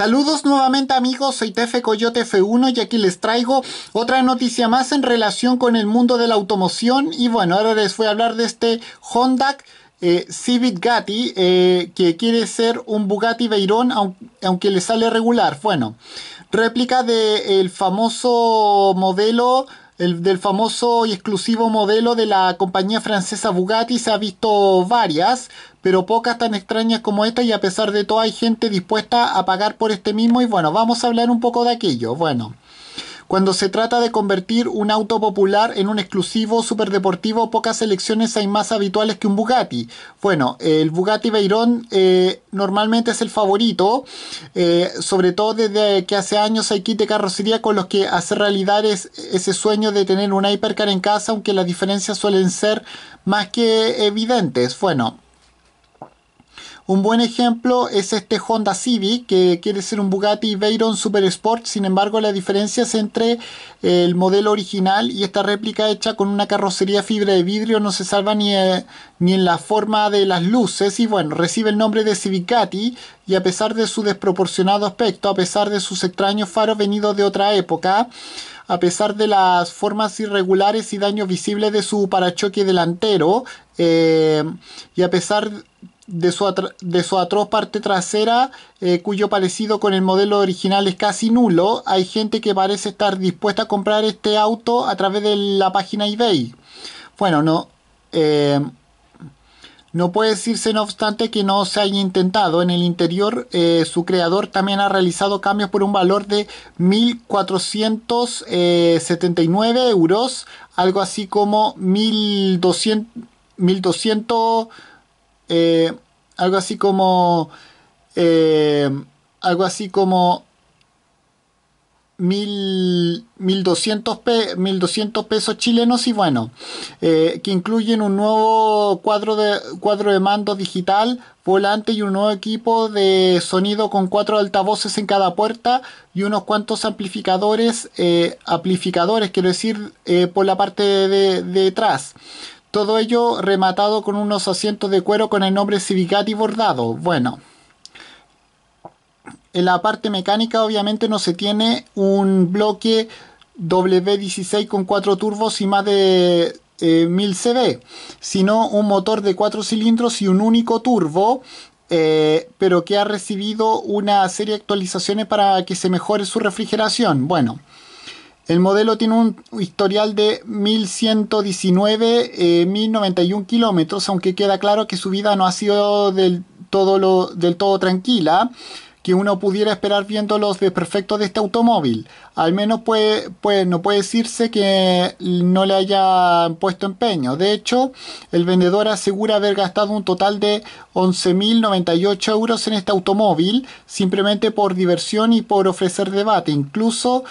Saludos nuevamente amigos, soy Tefe Coyote F1 y aquí les traigo otra noticia más en relación con el mundo de la automoción y bueno, ahora les voy a hablar de este Honda eh, Civic Gatti eh, que quiere ser un Bugatti Veyron aunque, le sale regular, bueno, réplica del famoso modelo el, del famoso y exclusivo modelo de la compañía francesa Bugatti se ha visto varias, pero pocas tan extrañas como esta y a pesar de todo hay gente dispuesta a pagar por este mismo y bueno, vamos a hablar un poco de aquello. Bueno, cuando se trata de convertir un auto popular en un exclusivo superdeportivo, pocas elecciones hay más habituales que un Bugatti. Bueno, el Bugatti Veyron eh, normalmente es el favorito, eh, sobre todo desde que hace años hay kit de carrocería con los que hacer realidad ese sueño de tener un hipercar en casa, aunque las diferencias suelen ser más que evidentes. Bueno, un buen ejemplo es este Honda Civic, que quiere ser un Bugatti Veyron Super Sport. Sin embargo, la diferencia es entre eh, el modelo original y esta réplica hecha con una carrocería fibra de vidrio no se salva ni, eh, ni en la forma de las luces. Y bueno, recibe el nombre de Civicati y a pesar de su desproporcionado aspecto, a pesar de sus extraños faros venidos de otra época, a pesar de las formas irregulares y daños visibles de su parachoque delantero, eh, y a pesar de su, de su, atroz parte trasera, eh, cuyo parecido con el modelo original es casi nulo, hay gente que parece estar dispuesta a comprar este auto a través de la página eBay. Bueno, no, eh, no puede decirse, no obstante, que no se haya intentado. En el interior, eh, su creador también ha realizado cambios por un valor de 1.479 euros, algo así como 1.200... 1200 eh, algo así como eh, algo así como 1200, pesos chilenos y bueno, eh, que incluyen un nuevo cuadro de, cuadro de mando digital, volante y un nuevo equipo de sonido con cuatro altavoces en cada puerta y unos cuantos amplificadores, amplificadores quiero decir, por la parte de detrás. Todo ello rematado con unos asientos de cuero con el nombre Civicati bordado. Bueno, en la parte mecánica obviamente no se tiene un bloque W16 con cuatro turbos y más de 1000 eh, CV, sino un motor de 4 cilindros y un único turbo, eh, pero que ha recibido una serie de actualizaciones para que se mejore su refrigeración. Bueno, el modelo tiene un historial de 1119, 1091 eh, kilómetros, aunque queda claro que su vida no ha sido del todo tranquila que uno pudiera esperar viendo los desperfectos de este automóvil. Al menos no puede decirse que no le haya puesto empeño. De hecho, el vendedor asegura haber gastado un total de 11.098 euros en este automóvil, simplemente por diversión y por ofrecer debate. Incluso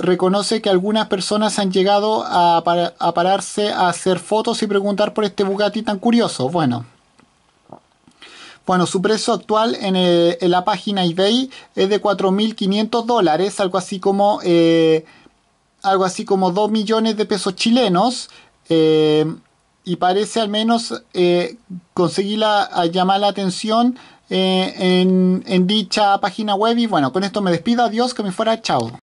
reconoce que algunas personas han llegado a pararse a hacer fotos y preguntar por este Bugatti tan curioso. Bueno. Bueno, su precio actual eh, en, la página eBay es de 4.500 dólares, algo así como... Eh, algo así como 2 millones de pesos chilenos. Eh, y parece al menos conseguir llamar la atención en, en dicha página web. Y bueno, con esto me despido. Adiós, que me fuera. Chao.